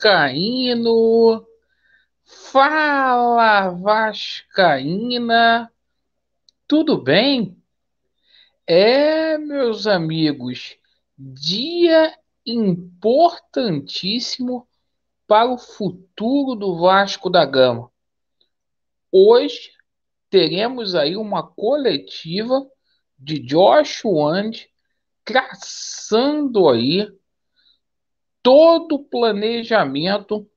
Vascaíno! Fala, Vascaína! Tudo bem? É, meus amigos, dia importantíssimo para o futuro do Vasco da Gama. Hoje teremos aí uma coletiva de Josh Wand traçando aí todo o planejamento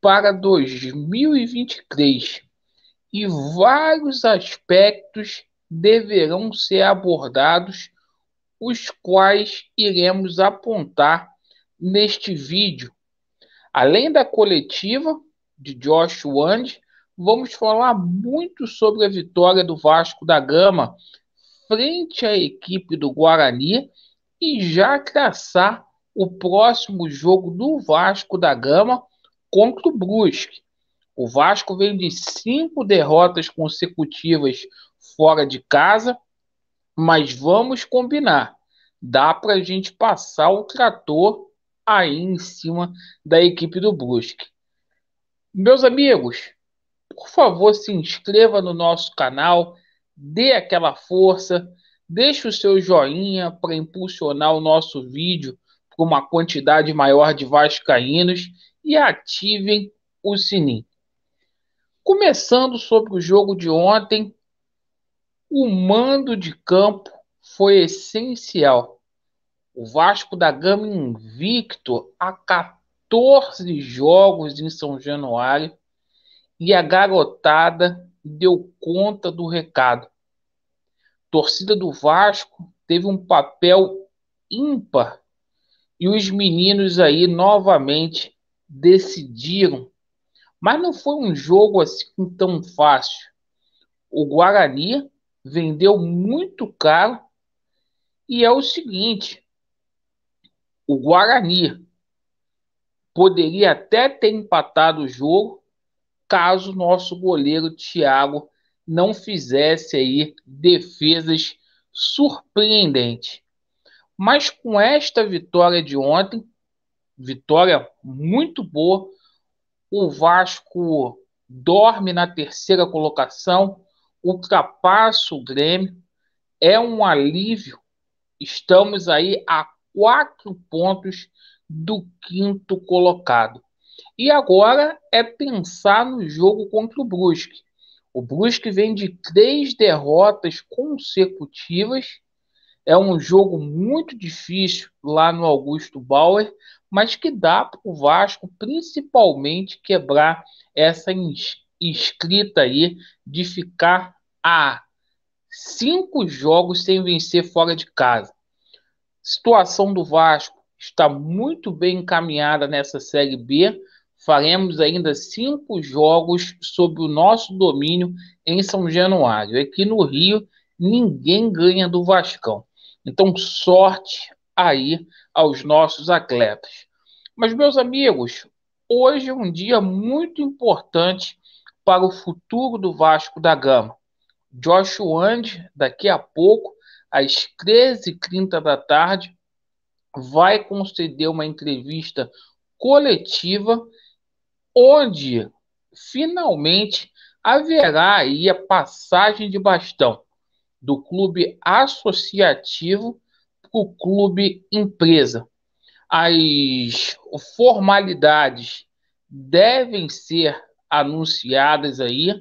para 2023 e vários aspectos deverão ser abordados, os quais iremos apontar neste vídeo. Além da coletiva de Josh Wand, vamos falar muito sobre a vitória do Vasco da Gama frente à equipe do Guarani e já traçar o próximo jogo do Vasco da Gama contra o Brusque. O Vasco vem de cinco derrotas consecutivas fora de casa, mas vamos combinar. Dá para a gente passar o trator aí em cima da equipe do Brusque. Meus amigos, por favor, se inscreva no nosso canal, dê aquela força, deixe o seu joinha para impulsionar o nosso vídeo por uma quantidade maior de vascaínos e ativem o sininho. Começando sobre o jogo de ontem, o mando de campo foi essencial. O Vasco da Gama invicto a 14 jogos em São Januário e a garotada deu conta do recado. A torcida do Vasco teve um papel ímpar e os meninos aí novamente decidiram. Mas não foi um jogo assim tão fácil. O Guarani vendeu muito caro e é o seguinte: o Guarani poderia até ter empatado o jogo caso nosso goleiro Thiago não fizesse aí defesas surpreendentes. Mas com esta vitória de ontem, vitória muito boa, o Vasco dorme na terceira colocação, ultrapassa o Grêmio, é um alívio. Estamos aí a quatro pontos do quinto colocado. E agora é pensar no jogo contra o Brusque. O Brusque vem de três derrotas consecutivas é um jogo muito difícil lá no Augusto Bauer, mas que dá para o Vasco, principalmente, quebrar essa escrita aí de ficar a cinco jogos sem vencer fora de casa. Situação do Vasco está muito bem encaminhada nessa Série B. Faremos ainda cinco jogos sob o nosso domínio em São Januário. Aqui no Rio, ninguém ganha do Vascão. Então, sorte aí aos nossos atletas. Mas, meus amigos, hoje é um dia muito importante para o futuro do Vasco da Gama. Josh Wand, daqui a pouco, às 13h30 da tarde, vai conceder uma entrevista coletiva onde finalmente haverá aí a passagem de bastão do clube associativo para o clube empresa. As formalidades devem ser anunciadas aí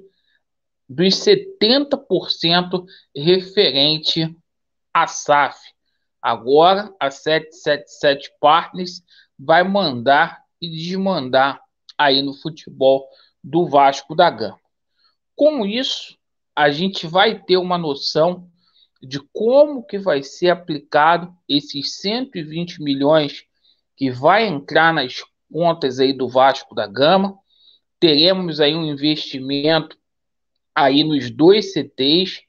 dos 70% referente à SAF. Agora, a 777 Partners vai mandar e desmandar aí no futebol do Vasco da Gama. Com isso, a gente vai ter uma noção de como que vai ser aplicado esses 120 milhões que vai entrar nas contas aí do Vasco da Gama. Teremos aí um investimento aí nos dois CTs,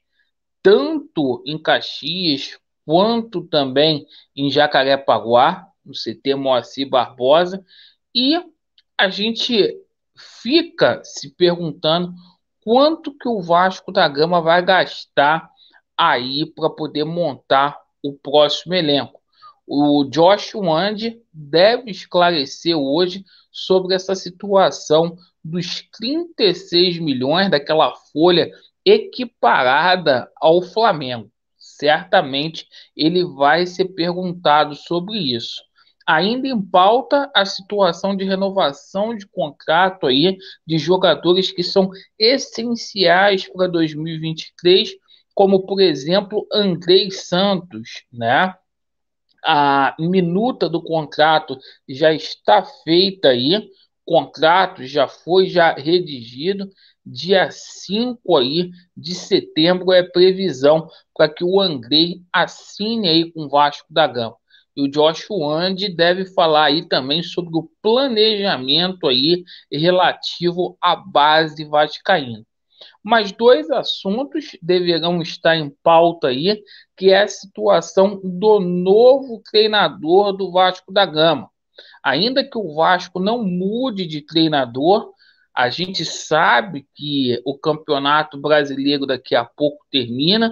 tanto em Caxias quanto também em Jacarepaguá, no CT Moacir Barbosa, e a gente fica se perguntando quanto que o Vasco da Gama vai gastar aí para poder montar o próximo elenco. O Josh Wand deve esclarecer hoje sobre essa situação dos 36 milhões daquela folha equiparada ao Flamengo. Certamente ele vai ser perguntado sobre isso ainda em pauta a situação de renovação de contrato aí de jogadores que são essenciais para 2023, como por exemplo Andrei Santos, né? A minuta do contrato já está feita aí, contrato já foi já redigido. Dia 5 aí de setembro é previsão para que o Andrei assine aí com o Vasco da Gama. E o Josh Wand deve falar aí também sobre o planejamento aí relativo à base vascaína. Mas dois assuntos deverão estar em pauta aí, que é a situação do novo treinador do Vasco da Gama. Ainda que o Vasco não mude de treinador, a gente sabe que o Campeonato Brasileiro daqui a pouco termina,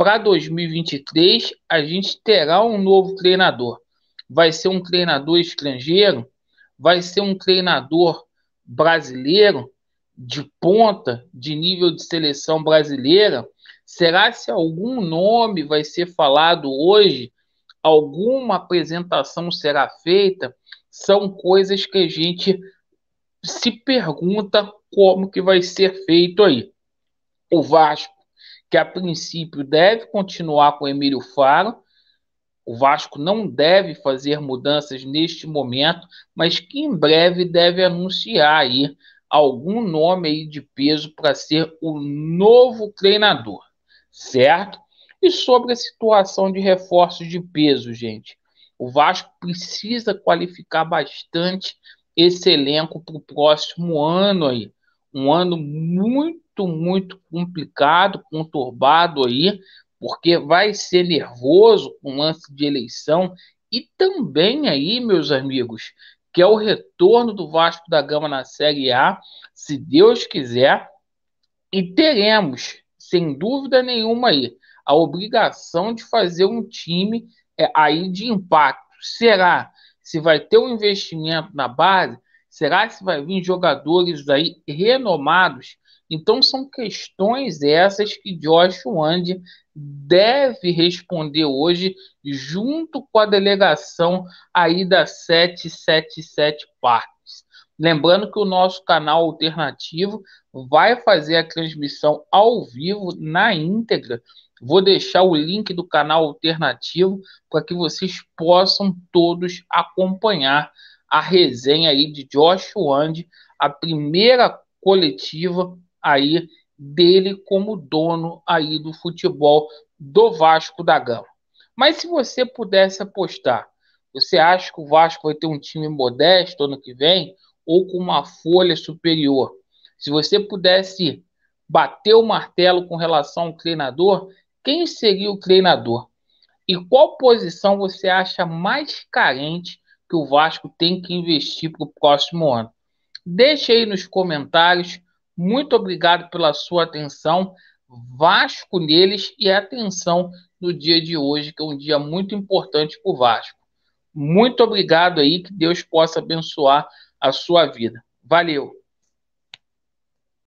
para 2023, a gente terá um novo treinador. Vai ser um treinador estrangeiro? Vai ser um treinador brasileiro de ponta, de nível de seleção brasileira? Será se algum nome vai ser falado hoje? Alguma apresentação será feita? São coisas que a gente se pergunta como que vai ser feito aí. O Vasco que a princípio deve continuar com Emílio Faro. O Vasco não deve fazer mudanças neste momento, mas que em breve deve anunciar aí algum nome aí de peso para ser o novo treinador, certo? E sobre a situação de reforços de peso, gente. O Vasco precisa qualificar bastante esse elenco para o próximo ano aí. Um ano muito muito, muito complicado, conturbado aí, porque vai ser nervoso com o lance de eleição e também aí, meus amigos, que é o retorno do Vasco da Gama na Série A, se Deus quiser, e teremos, sem dúvida nenhuma aí, a obrigação de fazer um time é, aí de impacto. Será se vai ter um investimento na base? Será se vai vir jogadores aí renomados então são questões essas que Josh Wand deve responder hoje junto com a delegação aí da 777 Parques. Lembrando que o nosso canal alternativo vai fazer a transmissão ao vivo na íntegra. Vou deixar o link do canal alternativo para que vocês possam todos acompanhar a resenha aí de Josh Wand, a primeira coletiva aí dele como dono aí do futebol do Vasco da Gama. Mas se você pudesse apostar, você acha que o Vasco vai ter um time modesto ano que vem ou com uma folha superior? Se você pudesse bater o martelo com relação ao treinador, quem seria o treinador? E qual posição você acha mais carente que o Vasco tem que investir para o próximo ano? Deixe aí nos comentários muito obrigado pela sua atenção. Vasco neles e atenção no dia de hoje, que é um dia muito importante para o Vasco. Muito obrigado aí, que Deus possa abençoar a sua vida. Valeu!